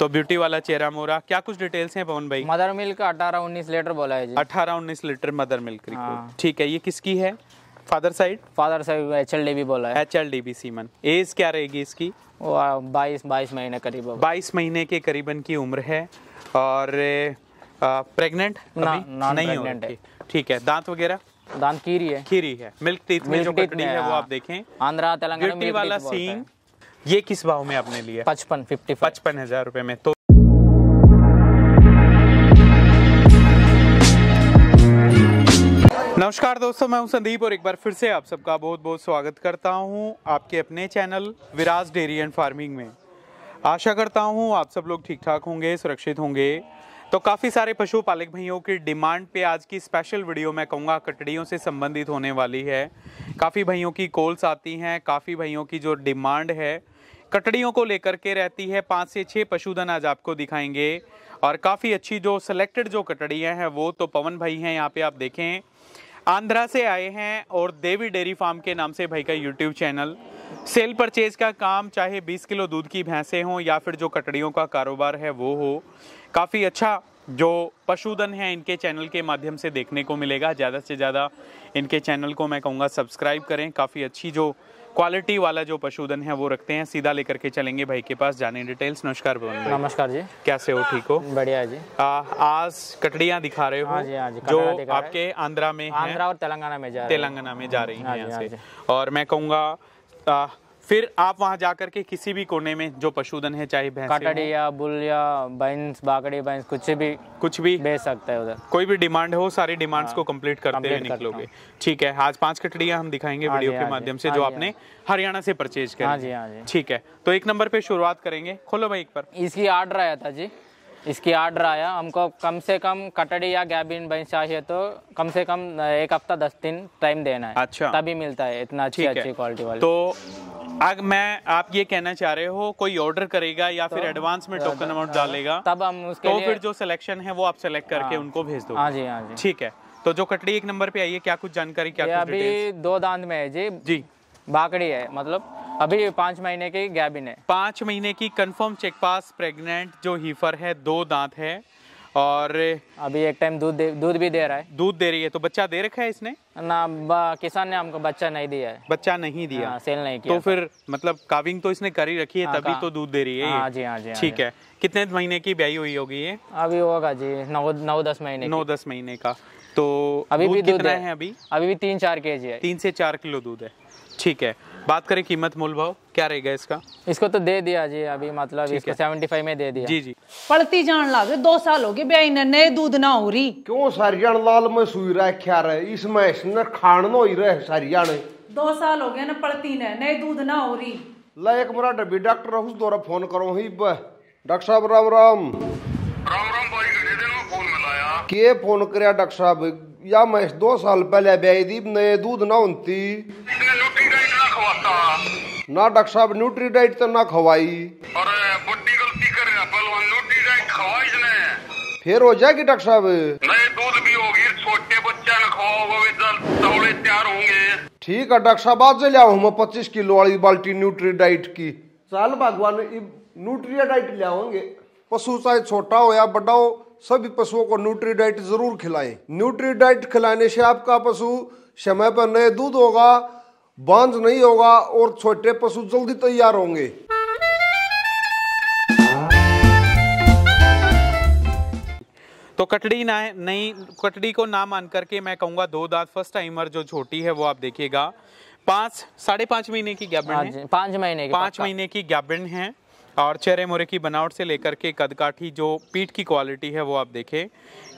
तो ब्यूटी वाला चेहरा मोरा क्या कुछ डिटेल्स हैं पवन भाई मदर मिल्क अठारह उन्नीस लीटर बोला है जी अठारह उन्नीस लीटर मदर मिल्क ठीक है ये किसकी है father side father side H L D B बोला है एच एल डी बी सीमन एज क्या रहेगी इसकी बाईस बाईस महीने करीब बाईस महीने के करीबन की उम्र है और प्रेगनेंट नहीं ठीक है दांत वगैरह दांत कीरी है खीरी है मिल्क टीथ में जो है वो हाँ। आप देखें आंध्रा तेलंगाना वाला सींग ये किस भाव में आपने लिया पचपन फिफ्टी पचपन हजार रुपए में तो नमस्कार दोस्तों मैं हूं संदीप और एक बार फिर से आप सबका बहुत बहुत स्वागत करता हूं आपके अपने channel Viraj dairy and farming में आशा करता हूं आप सब लोग ठीक ठाक होंगे सुरक्षित होंगे तो काफ़ी सारे पशुपालक भाइयों की डिमांड पे आज की स्पेशल वीडियो मैं कहूँगा कटड़ियों से संबंधित होने वाली है काफ़ी भाइयों की कॉल्स आती हैं काफ़ी भाइयों की जो डिमांड है कटड़ियों को लेकर के रहती है पाँच से छः पशुधन आज आपको दिखाएंगे और काफ़ी अच्छी जो सिलेक्टेड जो कटड़ियाँ हैं वो तो पवन भाई हैं यहाँ पे आप देखें आंध्रा से आए हैं और देवी डेयरी फार्म के नाम से भाई का यूट्यूब चैनल सेल परचेज का काम चाहे 20 किलो दूध की भैंसें हों या फिर जो कटड़ियों का कारोबार है वो हो काफ़ी अच्छा जो पशुधन है इनके चैनल के माध्यम से देखने को मिलेगा ज़्यादा से ज़्यादा इनके चैनल को मैं कहूँगा सब्सक्राइब करें काफ़ी अच्छी जो क्वालिटी वाला जो पशुधन है वो रखते हैं सीधा लेकर के चलेंगे भाई के पास जाने डिटेल्स नमस्कार भवन नमस्कार जी कैसे हो ठीक हो बढ़िया जी आ, आज कटड़ियाँ दिखा रहे हो हाँ जी, हाँ जी, जो आपके आंध्रा में आंध्रा और तेलंगाना में जा तेलंगाना में जा रही है हाँ हाँ और मैं कहूँगा आ, फिर आप वहाँ जा करके किसी भी कोने में जो पशुधन है चाहे भैंस काटड़ी या बुल या बैंस बाकड़ी बैंस कुछ भी कुछ भी बेच सकता है उधर कोई भी डिमांड हो सारी डिमांड्स हाँ, को कंप्लीट करते हुए निकलोगे ठीक है आज पांच कटड़ियाँ हम दिखाएंगे हाँ वीडियो के हाँ माध्यम से जो आपने हरियाणा से परचेज किया ठीक है तो एक नंबर पे शुरुआत करेंगे खोलो भाई एक पर इसकी आर्डर आया था जी इसकी आर्डर आया हमको कम से कम कटड़ी या गैबिन भैंस चाहिए तो कम से कम एक हफ्ता दस दिन टाइम देना है अच्छा तभी मिलता है इतना अच्छी अच्छी क्वालिटी वाली तो अगर मैं आप ये कहना चाह रहे हो कोई ऑर्डर करेगा या तो, फिर एडवांस में टोकन तो अमाउंट तो डालेगा तब हम उसके तो फिर जो सिलेक्शन है वो आप सिलेक्ट करके हाँ। उनको भेज दो हाँ जी हाँ जी ठीक है तो जो कटड़ी एक नंबर पे आई है क्या कुछ जानकारी क्या अभी दो दांत में है जी जी बाकड़ी है मतलब अभी पांच महीने की गैबिन है पांच महीने की कंफर्म चेक पास प्रेग्नेंट जो हीफर है दो दांत है और अभी एक टाइम दूध दूध भी दे रहा है दूध दे रही है तो बच्चा दे रखा है इसने ना किसान ने हमको बच्चा नहीं दिया है बच्चा नहीं दिया आ, हाँ, सेल नहीं किया तो फिर मतलब काविंग तो इसने कर ही रखी है आ, हाँ, तभी हाँ। तो दूध दे रही है आ, जी हाँ जी ठीक है कितने महीने की ब्याई हुई होगी ये अभी होगा जी नौ नौ दस महीने नौ दस महीने का तो अभी भी दूध है अभी अभी भी तीन चार के जी है तीन से चार किलो दूध है ठीक है बात करें कीमत मूल भाव क्या रहेगा इसका इसको तो दे दिया जी अभी मतलब इसको सेवेंटी फाइव में दे दिया जी जी पड़ती जान लाग दो साल हो गए ब्याई ने नए दूध ना हो रही क्यों सरियाण लाल में सुई रखा रहे इस मैस ने खान नो ही रहे सरियाण दो साल हो गए ना पड़ती ने नए दूध ना हो रही ला एक मेरा डब्बी डॉक्टर उस दौरा फोन करो ही डॉक्टर साहब राम राम राम राम भाई दे फोन मिलाया के फोन करया डॉक्टर साहब या मैं दो साल पहले ब्याई दी नए दूध ना होती ना डॉक्टर साहब न्यूट्री डाइट तो ना खवाई अरे बड़ी गलती कर रहा पहलवान न्यूट्री डाइट खवाई फिर हो जाएगी डॉक्टर साहब नहीं दूध भी होगी छोटे तैयार होंगे ठीक है डॉक्टर साहब आज ले आओ हम पच्चीस किलो वाली बाल्टी न्यूट्री डाइट की चल भगवान न्यूट्री डाइट ले आओगे पशु चाहे छोटा हो या बड़ा हो सभी पशुओं को न्यूट्री डाइट जरूर खिलाएं न्यूट्री डाइट खिलाने से आपका पशु समय पर नए दूध होगा बांझ नहीं होगा और छोटे पशु जल्दी तैयार होंगे तो कटड़ी ना नहीं कटड़ी को ना मान करके मैं कहूंगा दो दांत फर्स्ट टाइमर जो छोटी है वो आप देखिएगा पांच साढ़े पांच महीने की गैबिन है महीने हाँ पांच महीने की गैबिन है और चेहरे मुरे की बनावट से लेकर के कदकाठी जो पीठ की क्वालिटी है वो आप देखें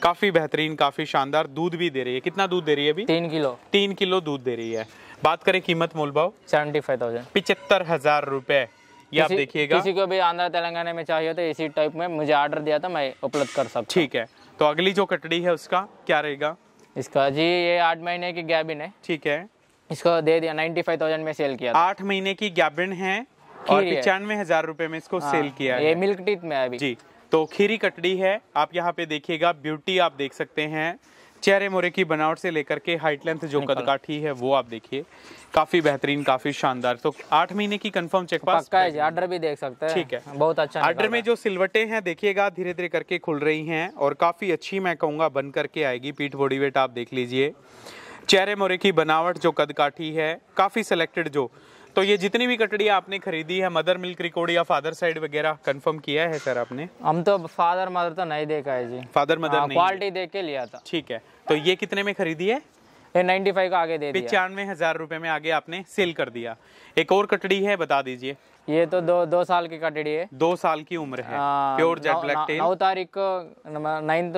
काफ़ी बेहतरीन काफ़ी शानदार दूध भी दे रही है कितना दूध दे रही है अभी तीन किलो तीन किलो दूध दे रही है बात करें कीमत मोल भाव सेवेंटी फाइव थाउजेंड पिचहत्तर हज़ार रुपये ये आप देखिएगा किसी को भी आंध्र तेलंगाना में चाहिए तो इसी टाइप में मुझे ऑर्डर दिया था तो मैं उपलब्ध कर सकता ठीक है तो अगली जो कटड़ी है उसका क्या रहेगा इसका जी ये आठ महीने की गैबिन है ठीक है इसको दे दिया नाइन्टी फाइव थाउजेंड में सेल किया आठ महीने की गैबिन है और पिचानवे हजार रूपए में इसको हाँ, सेल किया ये है मिल्क टीथ में अभी जी तो खीरी कटड़ी है आप यहाँ पे देखिएगा ब्यूटी आप देख सकते हैं चेहरे मोरे की बनावट से लेकर के हाइट लेंथ जो कदकाठी है वो आप देखिए काफी बेहतरीन काफी शानदार तो आठ महीने की कंफर्म चेक पास पक्का है ऑर्डर भी देख सकते हैं ठीक है बहुत अच्छा ऑर्डर में जो सिलवटे हैं देखिएगा धीरे धीरे करके खुल रही हैं और काफी अच्छी मैं कहूंगा बन करके आएगी पीठ बॉडी वेट आप देख लीजिए चेहरे मोरे की बनावट जो कदकाठी है काफी सिलेक्टेड जो तो ये जितनी भी कटड़ी आपने खरीदी है मदर मिल्क रिकॉर्ड या फादर साइड वगैरह कंफर्म किया है सर आपने हम तो फादर मदर तो नहीं देखा है जी फादर मदर क्वालिटी देख के लिया था ठीक है तो ये कितने में खरीदी है ये 95 का आगे दे पिचानवे हजार रूपए में आगे आपने सेल कर दिया एक और कटड़ी है बता दीजिए ये तो दो दो साल की कटड़ी है दो साल की उम्र है प्योर जेट ब्लैक टेल नौ तारीख को नाइन्थ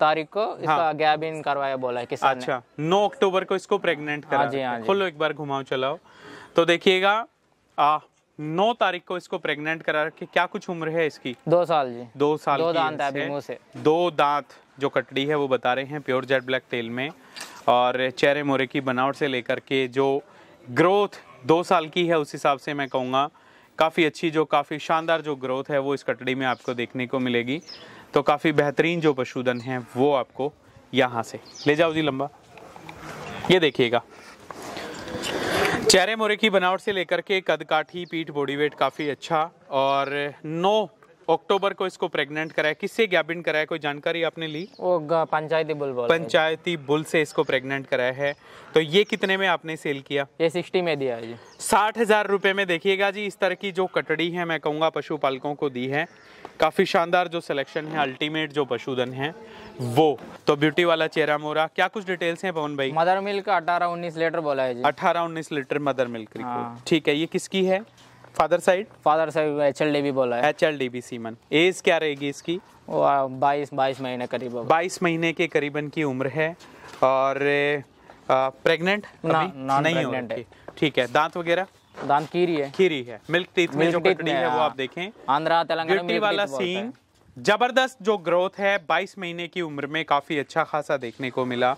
तारीख को इसका हाँ। गैबिन करवाया बोला है किसान अच्छा नौ अक्टूबर को इसको प्रेग्नेंट करा हाँ जी, हाँ जी। खोलो एक बार घुमाओ चलाओ तो देखिएगा नौ तारीख को इसको प्रेग्नेंट करा के क्या कुछ उम्र है इसकी दो साल जी दो साल दो दांत है से दो दांत जो कटड़ी है वो बता रहे हैं प्योर जेट ब्लैक टेल में और चेहरे मोरे की बनावट से लेकर के जो ग्रोथ दो साल की है उस हिसाब से मैं कहूँगा काफ़ी अच्छी जो काफ़ी शानदार जो ग्रोथ है वो इस कटड़ी में आपको देखने को मिलेगी तो काफ़ी बेहतरीन जो पशुधन है वो आपको यहाँ से ले जाओ जी लंबा ये देखिएगा चेहरे मोरे की बनावट से लेकर के कद काठी पीठ बॉडी वेट काफ़ी अच्छा और नो अक्टूबर को इसको प्रेग्नेंट कराया किससे गैबिन कराया कोई जानकारी आपने ली वो पंचायती बुल बोल पंचायती बुल से इसको प्रेग्नेंट कराया है तो ये कितने में आपने सेल किया ये सिक्सटी में दिया जी साठ हजार रुपये में देखिएगा जी इस तरह की जो कटड़ी है मैं कहूँगा पशुपालकों को दी है काफ़ी शानदार जो सिलेक्शन है अल्टीमेट जो पशुधन है वो तो ब्यूटी वाला चेहरा मोरा क्या कुछ डिटेल्स हैं पवन भाई मदर मिल्क अठारह उन्नीस लीटर बोला है अठारह उन्नीस लीटर मदर मिल्क हाँ। ठीक है ये किसकी है father side father side H L D बोला है एच एल डी सीमन एज क्या रहेगी इसकी बाईस बाईस महीने करीब बाईस महीने के करीबन की उम्र है और प्रेगनेंट नहीं हो ठीक है दांत वगैरह दांत कीरी है कीरी है मिल्क टीथ में जो पटड़ी है वो हाँ। आप देखें आंध्रा तेलंगाना वाला सीन जबरदस्त जो ग्रोथ है 22 महीने की उम्र में काफी अच्छा खासा देखने को मिला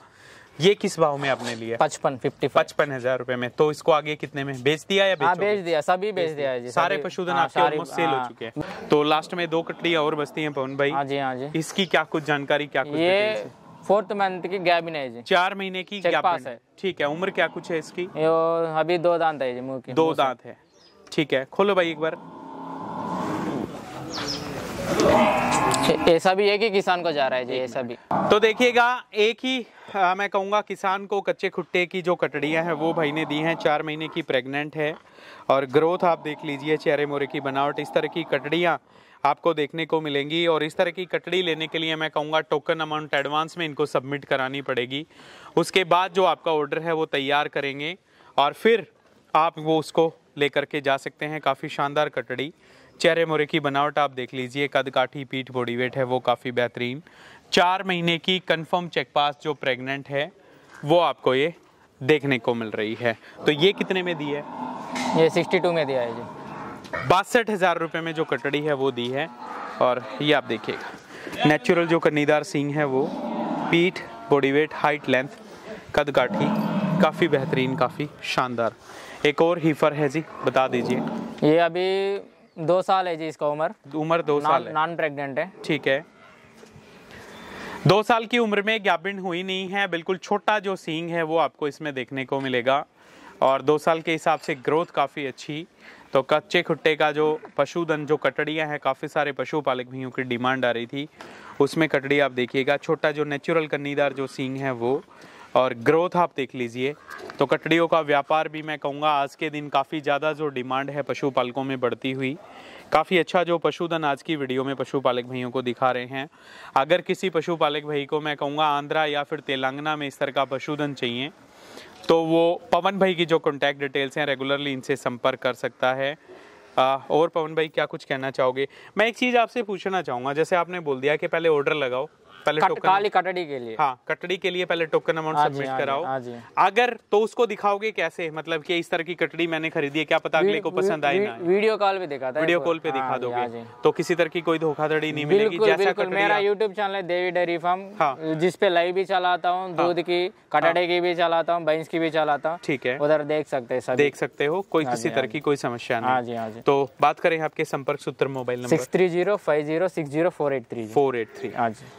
ये किस भाव में आपने लिया पचपन फिफ्टी पचपन हजार रूपए में तो इसको आगे कितने में बेच दिया या हाँ, बेच दिया सभी बेच दिया जी सारे पशुधन हाँ, आपके ऑलमोस्ट सेल हो हाँ। चुके हैं तो लास्ट में दो कटलियाँ और बचती हैं पवन भाई हाँ जी हाँ जी इसकी क्या कुछ जानकारी क्या कुछ ये फोर्थ मंथ की गैबिन है जी चार महीने की गैबिन है ठीक है उम्र क्या कुछ है इसकी अभी दो दांत है जी की दो दांत है ठीक है खोलो भाई एक बार ऐसा भी है कि किसान को जा रहा है जी ऐसा भी तो देखिएगा एक ही आ, मैं कहूँगा किसान को कच्चे खुट्टे की जो कटड़ियाँ हैं वो भाई ने दी हैं चार महीने की प्रेग्नेंट है और ग्रोथ आप देख लीजिए चेहरे मोरे की बनावट इस तरह की कटड़ियाँ आपको देखने को मिलेंगी और इस तरह की कटड़ी लेने के लिए मैं कहूँगा टोकन अमाउंट एडवांस में इनको सबमिट करानी पड़ेगी उसके बाद जो आपका ऑर्डर है वो तैयार करेंगे और फिर आप वो उसको लेकर के जा सकते हैं काफ़ी शानदार कटड़ी चेहरे मोरे की बनावट आप देख लीजिए कद काठी पीठ बॉडी वेट है वो काफ़ी बेहतरीन चार महीने की कंफर्म चेक पास जो प्रेग्नेंट है वो आपको ये देखने को मिल रही है तो ये कितने में दी है ये 62 में दिया है जी बासठ हज़ार रुपये में जो कटड़ी है वो दी है और ये आप देखिएगा नेचुरल जो कन्नीदार सींग है वो पीठ बॉडी वेट हाइट लेंथ कद काठी काफ़ी बेहतरीन काफ़ी शानदार एक और हीफर है जी बता दीजिए ये अभी दो साल है जी इसका उम्र उम्र दो साल नॉन प्रेग्नेंट है ठीक है दो साल की उम्र में गाभिन हुई नहीं है बिल्कुल छोटा जो सींग है वो आपको इसमें देखने को मिलेगा और दो साल के हिसाब से ग्रोथ काफ़ी अच्छी तो कच्चे खुट्टे का जो पशुधन जो कटड़ियाँ हैं काफ़ी सारे पशुपालक भी की डिमांड आ रही थी उसमें कटड़ी आप देखिएगा छोटा जो नेचुरल कन्नीदार जो सींग है वो और ग्रोथ आप देख लीजिए तो कटड़ियों का व्यापार भी मैं कहूँगा आज के दिन काफ़ी ज़्यादा जो डिमांड है पशुपालकों में बढ़ती हुई काफ़ी अच्छा जो पशुधन आज की वीडियो में पशुपालक भाइयों को दिखा रहे हैं अगर किसी पशुपालक भाई को मैं कहूँगा आंध्रा या फिर तेलंगाना में इस तरह का पशुधन चाहिए तो वो पवन भाई की जो कॉन्टैक्ट डिटेल्स हैं रेगुलरली इनसे संपर्क कर सकता है और पवन भाई क्या कुछ कहना चाहोगे मैं एक चीज़ आपसे पूछना चाहूँगा जैसे आपने बोल दिया कि पहले ऑर्डर लगाओ पहले कट, काली कटड़ी के लिए हाँ कटड़ी के लिए पहले टोकन अमाउंट सबमिट कराओ हाँ अगर तो उसको दिखाओगे कैसे मतलब कि इस तरह की कटड़ी मैंने खरीदी है क्या पता अगले को पसंद आई ना वीडियो कॉल पे दिखा था वीडियो कॉल पे दिखा हाँ दोगे हाँ तो किसी तरह की कोई धोखाधड़ी नहीं मिलेगी जैसा मेरा यूट्यूब चैनल है देवी डेरी फार्म जिसपे लाइव भी चलाता हूँ दूध की कटड़े की भी चलाता हूँ भैंस की भी चलाता हूँ ठीक है उधर देख सकते हैं देख सकते हो कोई किसी तरह की कोई समस्या नहीं तो बात करें आपके संपर्क सूत्र mobile number six three zero five zero six zero four eight three four eight three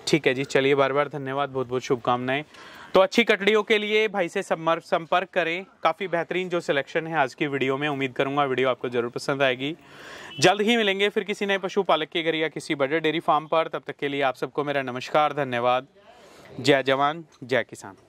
ठीक है जी चलिए बार बार धन्यवाद बहुत बहुत शुभकामनाएं तो अच्छी कटड़ियों के लिए भाई से संपर्क करें काफ़ी बेहतरीन जो सिलेक्शन है आज की वीडियो में उम्मीद करूंगा वीडियो आपको ज़रूर पसंद आएगी जल्द ही मिलेंगे फिर किसी नए पशुपालक के घर या किसी बड़े डेयरी फार्म पर तब तक के लिए आप सबको मेरा नमस्कार धन्यवाद जय जवान जय किसान